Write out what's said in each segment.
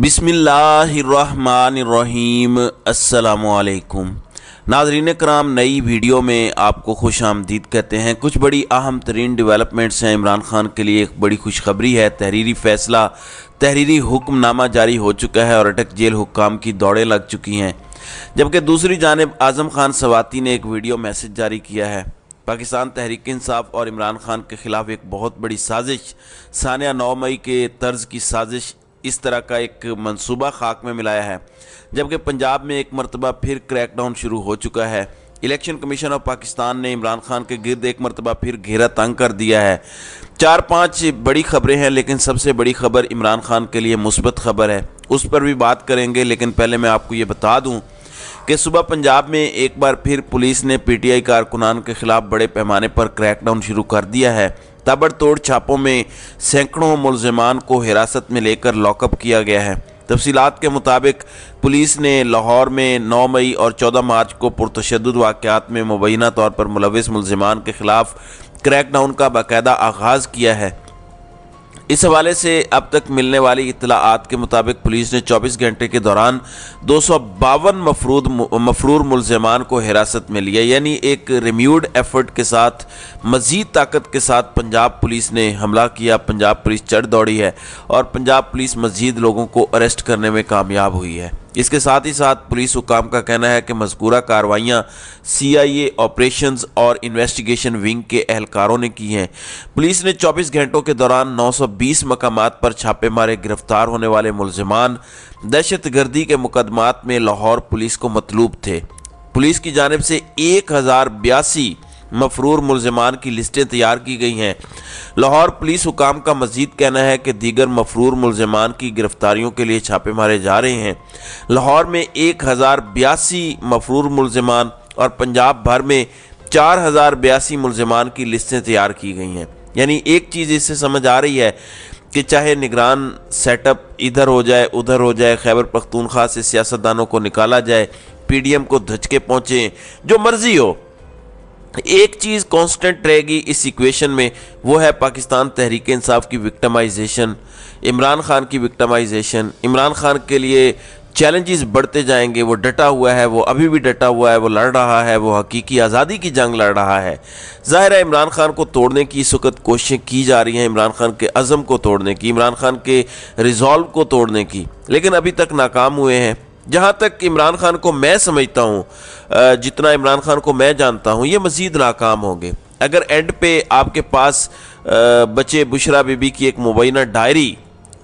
बिसमीम् अल्लाम नाजरीन कराम नई वीडियो में आपको खुश आमदीद कहते हैं कुछ बड़ी अहम तरीन डेवलपमेंट्स हैं इमरान खान के लिए एक बड़ी खुशखबरी है तहरीरी फ़ैसला तहरीरी हुक्मनामा जारी हो चुका है और अटक जेल हुकाम की दौड़ें लग चुकी हैं जबकि दूसरी जानब आज़म खान सवाती ने एक वीडियो मैसेज जारी किया है पाकिस्तान तहरीक इंसाफ और इमरान खान के ख़िलाफ़ एक बहुत बड़ी साजिश सानिया नौ मई के तर्ज की साजिश इस तरह का एक मंसूबा खाक में मिलाया है जबकि पंजाब में एक मरतबा फिर क्रैकडाउन शुरू हो चुका है इलेक्शन कमीशन ऑफ पाकिस्तान ने इमरान खान के गिरद एक मरतबा फिर घेरा तंग कर दिया है चार पांच बड़ी खबरें हैं लेकिन सबसे बड़ी खबर इमरान खान के लिए मुस्बत खबर है उस पर भी बात करेंगे लेकिन पहले मैं आपको ये बता दूँ कि सुबह पंजाब में एक बार फिर पुलिस ने पीटीआई कारकुनान के खिलाफ बड़े पैमाने पर क्रैकडाउन शुरू कर दिया है ताबड़तोड़ छापों में सैकड़ों मुलजमान को हिरासत में लेकर लॉकअप किया गया है तफसीत के मुताबिक पुलिस ने लाहौर में 9 मई और 14 मार्च को पुरतशद वाक़ात में मुबैना तौर पर मुलविस मुलजमान के ख़िलाफ़ क्रैकडाउन का बाकायदा आगाज़ किया है इस हवाले से अब तक मिलने वाली इतलाआत के मुताबिक पुलिस ने 24 घंटे के दौरान दो सौ बावन मफरूद मफरूर मुलजमान को हिरासत में लिया यानी एक रिम्यूड एफर्ट के साथ मज़ीद ताकत के साथ पंजाब पुलिस ने हमला किया पंजाब पुलिस चढ़ दौड़ी है और पंजाब पुलिस मज़ीद लोगों को अरेस्ट करने में कामयाब हुई है इसके साथ ही साथ पुलिस हुकाम का कहना है कि मजकूरा कार्रवाइयाँ सीआईए ऑपरेशंस और इन्वेस्टिगेशन विंग के एहलकारों ने की हैं पुलिस ने 24 घंटों के दौरान 920 मकाम पर छापे मारे गिरफ्तार होने वाले मुलजमान दहशतगर्दी के मुकदमात में लाहौर पुलिस को मतलूब थे पुलिस की जानब से एक हज़ार बयासी मफरूर मुलजमान की लिस्टें तैयार की गई हैं लाहौर पुलिस हुकाम का मजीद कहना है कि दीगर मफरूर मुलजमान की गिरफ्तारियों के लिए छापे मारे जा रहे हैं लाहौर में एक हज़ार बयासी मफरूर मुलजमान और पंजाब भर में चार हज़ार बयासी मुलजमान की लिस्टें तैयार की गई हैं यानी एक चीज़ इससे समझ आ रही है कि चाहे निगरान सेटअप इधर हो जाए उधर हो जाए खैबर पख्तूनख्वा से सियासतदानों को निकाला जाए पी डी एम को धचके पहुँचें जो मर्जी हो एक चीज़ कांस्टेंट रहेगी इस इक्वेशन में वो है पाकिस्तान तहरीक इंसाफ की विक्टमाइजेशन इमरान खान की विक्टमाइजेशन इमरान खान के लिए चैलेंजेस बढ़ते जाएंगे वो डटा हुआ है वो अभी भी डटा हुआ है वो लड़ रहा है वो हकीकी आज़ादी की जंग लड़ रहा है ज़ाहिर है इमरान खान को तोड़ने की इस वक्त कोशिशें की जा रही हैं इमरान खान के अज़म को तोड़ने की इमरान खान के रिजॉल्व को तोड़ने की लेकिन अभी तक नाकाम हुए हैं जहाँ तक इमरान खान को मैं समझता हूँ जितना इमरान खान को मैं जानता हूँ ये मज़ीद नाकाम होंगे अगर एंड पे आपके पास बचे बुशरा बीबी की एक मुबैना डायरी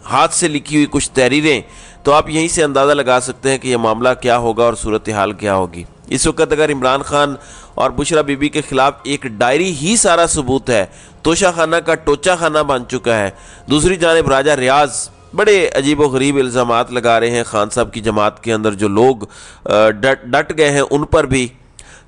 हाथ से लिखी हुई कुछ तहरीरें तो आप यहीं से अंदाज़ा लगा सकते हैं कि यह मामला क्या होगा और सूरत हाल क्या होगी इस वक्त अगर इमरान खान और बुशरा बीबी के खिलाफ एक डायरी ही सारा सबूत है तोशा खाना का टोचा खाना बन चुका है दूसरी जानब राजा रियाज़ बड़े अजीब व गरीब इल्ज़ाम लगा रहे हैं खान साहब की जमात के अंदर जो लोग डट डट गए हैं उन पर भी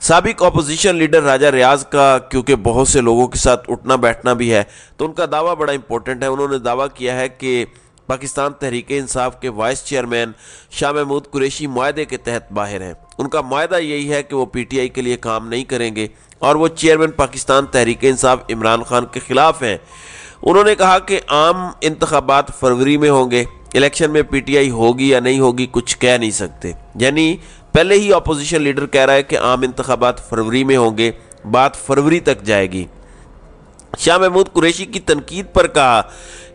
सबक अपोजिशन लीडर राजा रियाज का क्योंकि बहुत से लोगों के साथ उठना बैठना भी है तो उनका दावा बड़ा इंपॉर्टेंट है उन्होंने दावा किया है कि पाकिस्तान तहरीक इंसाफ के वाइस चेयरमैन शाह महमूद कुरेशी माहे के तहत बाहर हैं उनका माहा यही है कि वो पी टी आई के लिए काम नहीं करेंगे और वो चेयरमैन पाकिस्तान तहरीक इंसाफ इमरान खान के ख़िलाफ़ हैं उन्होंने कहा कि आम इंतबात फरवरी में होंगे इलेक्शन में पीटीआई होगी या नहीं होगी कुछ कह नहीं सकते यानी पहले ही अपोजिशन लीडर कह रहा है कि आम इंतबात फरवरी में होंगे बात फरवरी तक जाएगी शाह महमूद कुरैशी की तनकीद पर कहा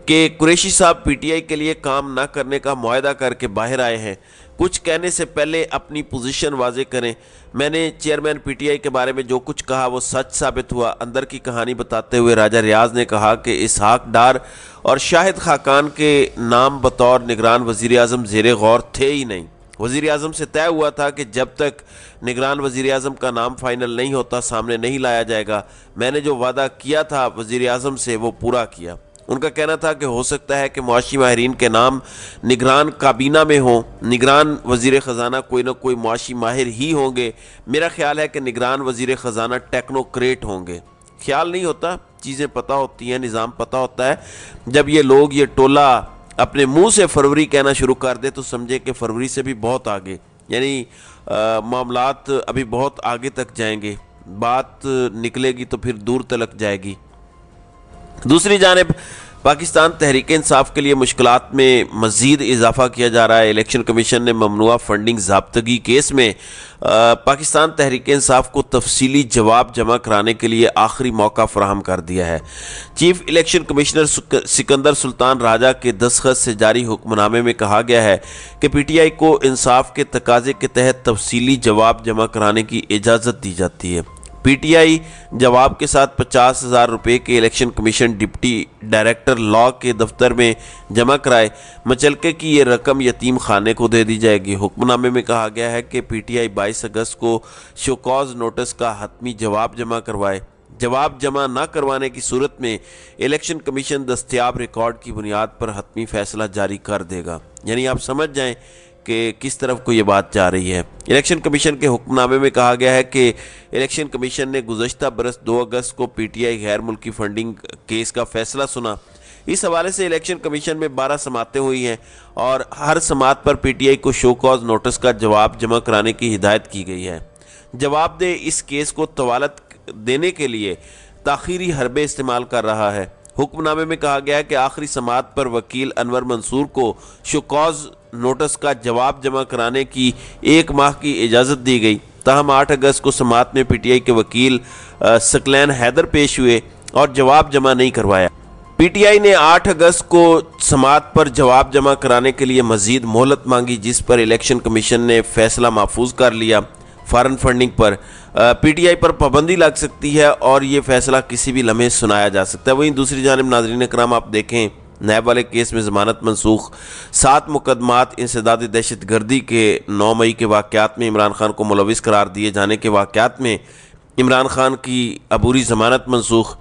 कि कुरैशी साहब पीटीआई के लिए काम ना करने का माह करके बाहर आए हैं कुछ कहने से पहले अपनी पोजीशन वाजे करें मैंने चेयरमैन पीटीआई के बारे में जो कुछ कहा वो सच साबित हुआ अंदर की कहानी बताते हुए राजा रियाज ने कहा कि इसहाक डार और शाहिद खाकान के नाम बतौर निगरान वजीर अजम जेर गौर थे ही नहीं वजीर अजम से तय हुआ था कि जब तक निगरान वजीर अजम का नाम फाइनल नहीं होता सामने नहीं लाया जाएगा मैंने जो वादा किया था वजीर अजम से वो पूरा किया उनका कहना था कि हो सकता है कि मुआशी माहरीन के नाम निगरान काबीना में हों निगरान वजीर ख़जाना कोई ना कोई मुआशी माहिर ही होंगे मेरा ख्याल है कि निगरान वजीर ख़जाना टेक्नोक्रेट होंगे ख्याल नहीं होता चीज़ें पता होती हैं निज़ाम पता होता है जब ये लोग ये टोला अपने मुंह से फरवरी कहना शुरू कर दे तो समझे कि फरवरी से भी बहुत आगे यानी मामलात अभी बहुत आगे तक जाएंगे बात निकलेगी तो फिर दूर तलक जाएगी दूसरी जानब पाकिस्तान तहरीक इंसाफ के लिए मुश्किल में मज़ीद इजाफा किया जा रहा है इलेक्शन कमीशन ने ममनुआ फंडिंग जबतगी केस में आ, पाकिस्तान तहरीक इंसाफ को तफसीली जवाब जमा कराने के लिए आखिरी मौका फ्राहम कर दिया है chief election commissioner Sikandar Sultan Raja के दस्खत से जारी हुक्मनामे में कहा गया है कि पी टी आई को इंसाफ के तकाजे के तहत तफसीली जवाब जमा कराने की इजाज़त दी जाती है पीटीआई जवाब के साथ पचास हज़ार रुपये के election commission deputy director law के दफ्तर में जमा कराए मचलके की ये रकम यतीम खाने को दे दी जाएगी हुक्मनामे में कहा गया है कि पीटीआई 22 अगस्त को शोकॉज नोटिस का हतमी जवाब जमा करवाए जवाब जमा न करवाने की सूरत में इलेक्शन कमीशन दस्तियाब रिकॉर्ड की बुनियाद पर हतमी फैसला जारी कर देगा यानी आप समझ जाएँ कि किस तरफ को ये बात जा रही है इलेक्शन कमीशन के हुक्मनामे में कहा गया है कि इलेक्शन कमीशन ने गुजशत बरस 2 अगस्त को पीटीआई गैर मुल्की फंडिंग केस का फैसला सुना इस हवाले से इलेक्शन कमीशन में 12 समातें हुई हैं और हर समात पर पीटीआई को शो कॉज नोटिस का जवाब जमा कराने की हिदायत की गई है जवाब दे इस केस को तवालत देने के लिए ताखीरी हरबे इस्तेमाल कर रहा है हुक्मनामे में कहा गया है कि आखिरी समात पर वकील अनवर मंसूर को शोकॉज नोटिस का जवाब जमा कराने की एक माह की इजाज़त दी गई तहम आठ अगस्त को समात में पीटीआई के वकील सकलैन हैदर पेश हुए और जवाब जमा नहीं करवाया पीटीआई ने 8 अगस्त को समात पर जवाब जमा कराने के लिए मजीद मोहलत मांगी जिस पर इलेक्शन कमीशन ने फैसला महफूज कर लिया फॉरन फंडिंग पर पीटीआई पर पाबंदी लग सकती है और ये फैसला किसी भी लम्हे सुनाया जा सकता है वहीं दूसरी जानब नाजरीन कराम आप देखें नैब वाले केस में जमानत मनसूख सात मुकदमात इंसदादी दहशत गर्दी के नौ मई के वाक़ात में इमरान खान को मुलविस करार दिए जाने के वाक़ात में इमरान खान की अबूरी जमानत मनसूख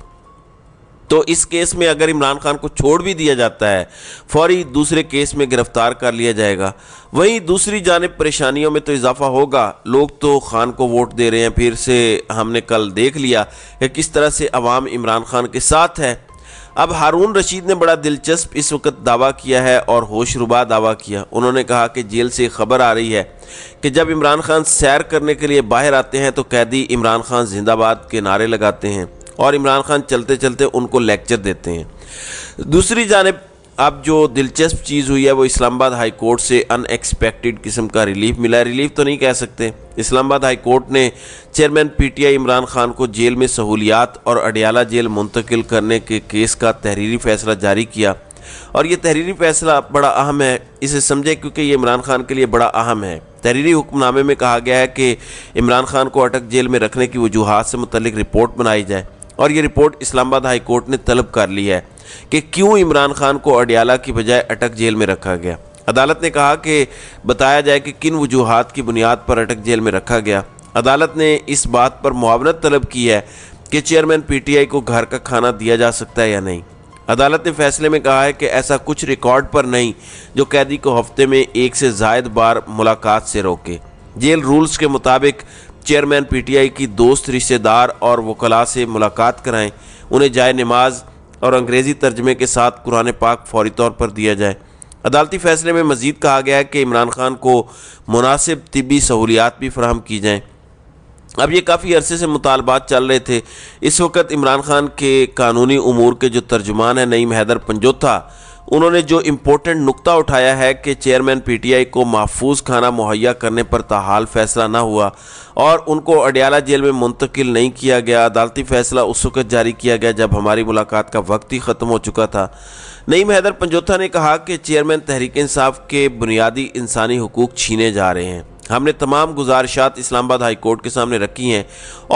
तो इस केस में अगर इमरान खान को छोड़ भी दिया जाता है फौरी दूसरे केस में गिरफ्तार कर लिया जाएगा वहीं दूसरी जानब परेशानियों में तो इजाफा होगा लोग तो खान को वोट दे रहे हैं फिर से हमने कल देख लिया कि किस तरह से अवाम इमरान खान के साथ है अब हारून रशीद ने बड़ा दिलचस्प इस वक्त दावा किया है और होशरुबा दावा किया उन्होंने कहा कि जेल से खबर आ रही है कि जब इमरान खान सैर करने के लिए बाहर आते हैं तो कैदी इमरान खान जिंदाबाद के नारे लगाते हैं और इमरान खान चलते चलते उनको लेक्चर देते हैं दूसरी जानब अब जो दिलचस्प चीज़ हुई है वो इस्लामाबाद हाई कोर्ट से अनएक्सपेक्टेड किस्म का रिलीफ मिला है रिलीफ तो नहीं कह सकते इस्लामाबाद हाई कोर्ट ने चेयरमैन पीटीआई इमरान खान को जेल में सहूलियात और अडियाला जेल मुंतकिल करने के केस का तहरीरी फैसला जारी किया और ये तहरीरी फैसला बड़ा अहम है इसे समझें क्योंकि ये इमरान खान के लिए बड़ा अहम है तहरीरी हुक्मनामे में कहा गया है कि इमरान खान को अटक जेल में रखने की वजूहत से मुतलिक रिपोर्ट बनाई जाए और ये रिपोर्ट इस्लामाबाद हाई कोर्ट ने तलब कर ली है कि क्यों इमरान खान को अडियाला की बजाय अटक जेल में रखा गया अदालत ने कहा कि बताया जाए कि किन वजूहत की बुनियाद पर अटक जेल में रखा गया अदालत ने इस बात पर मुआवनत तलब की है कि चेयरमैन आई को घर का खाना दिया जा सकता है या नहीं अदालत ने फैसले में कहा है कि ऐसा कुछ रिकॉर्ड पर नहीं जो कैदी को हफ्ते में एक से जायद बार मुलाकात से रोके जेल रूल्स के मुताबिक चेयरमैन पीटीआई की दोस्त रिश्तेदार और वकला से मुलाकात कराएं उन्हें जाए नमाज और अंग्रेज़ी तर्जमे के साथ कुरान पाक फौरी तौर पर दिया जाए अदालती फैसले में मजीद कहा गया है कि इमरान खान को मुनासिब तबी सहूलियात भी फराहम की जाएँ अब ये काफ़ी अरसे से मुतालबात चल रहे थे इस वक्त इमरान खान के कानूनी अमूर के जो तर्जुमान है नईम हैदर पंजोथा उन्होंने जो इम्पोर्टेंट नुकता उठाया है कि चेयरमैन पीटीआई को महफूज खाना मुहैया करने पर तहाल फैसला ना हुआ और उनको अडियाला जेल में मुंतकिल नहीं किया गया अदालती फैसला उस वक्त जारी किया गया जब हमारी मुलाकात का वक्त ही ख़त्म हो चुका था नईम हैदर पंजोथा ने कहा कि चेयरमैन तहरीक इंसाफ के बुनियादी इंसानी हकूक़ छीने जा रहे हैं हमने तमाम गुजारिशात इस्लामाबाद हाई कोर्ट के सामने रखी हैं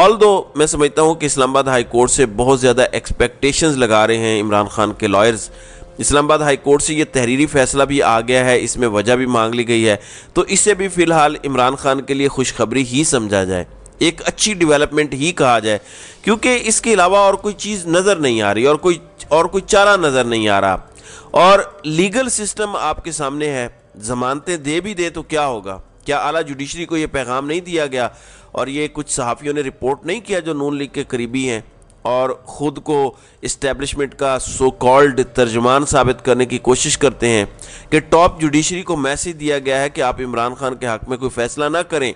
ऑल दो मैं समझता हूँ कि इस्लामाबाद हाई कोर्ट से बहुत ज़्यादा एक्सपेक्टेशंस लगा रहे हैं इमरान खान के लॉयर्स इस्लामाबाद हाई कोर्ट से ये तहरीरी फैसला भी आ गया है इसमें वजह भी मांग ली गई है तो इसे भी फ़िलहाल इमरान खान के लिए खुशखबरी ही समझा जाए एक अच्छी डेवलपमेंट ही कहा जाए क्योंकि इसके अलावा और कोई चीज़ नज़र नहीं आ रही और कोई और कोई चारा नज़र नहीं आ रहा और लीगल सिस्टम आपके सामने है जमानतें दे भी दे तो क्या होगा क्या आला जुडिशरी को ये पैगाम नहीं दिया गया और ये कुछ सहाफ़ियों ने रिपोर्ट नहीं किया जो नून लीग के करीबी हैं और ख़ुद को इस्टेब्लिशमेंट का सो कॉल्ड तर्जमान साबित करने की कोशिश करते हैं कि टॉप जुडिशरी को मैसेज दिया गया है कि आप इमरान खान के हक़ में कोई फ़ैसला ना करें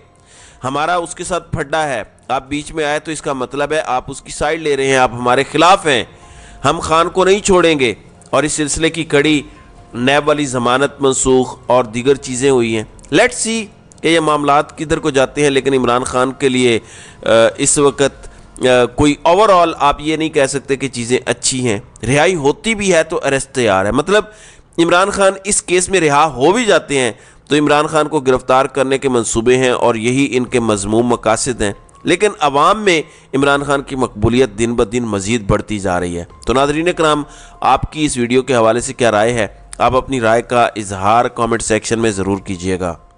हमारा उसके साथ फड्डा है आप बीच में आए तो इसका मतलब है आप उसकी साइड ले रहे हैं आप हमारे ख़िलाफ़ हैं हम खान को नहीं छोड़ेंगे और इस सिलसिले की कड़ी नैब वाली जमानत मनसूख और दीगर चीज़ें हुई हैं लेट्स सी कि ये मामला किधर को जाते हैं लेकिन इमरान खान के लिए इस वक्त कोई ओवरऑल आप ये नहीं कह सकते कि चीज़ें अच्छी हैं रिहाई होती भी है तो अरेस्ट तैयार है मतलब इमरान खान इस केस में रिहा हो भी जाते हैं तो इमरान खान को गिरफ्तार करने के मंसूबे हैं और यही इनके मजमूम मकासद हैं लेकिन अवाम में इमरान खान की मकबूलियत दिन ब दिन मजीद बढ़ती जा रही है तो नादरीन कराम आपकी इस वीडियो के हवाले से क्या राय है आप अपनी राय का इजहार कमेंट सेक्शन में ज़रूर कीजिएगा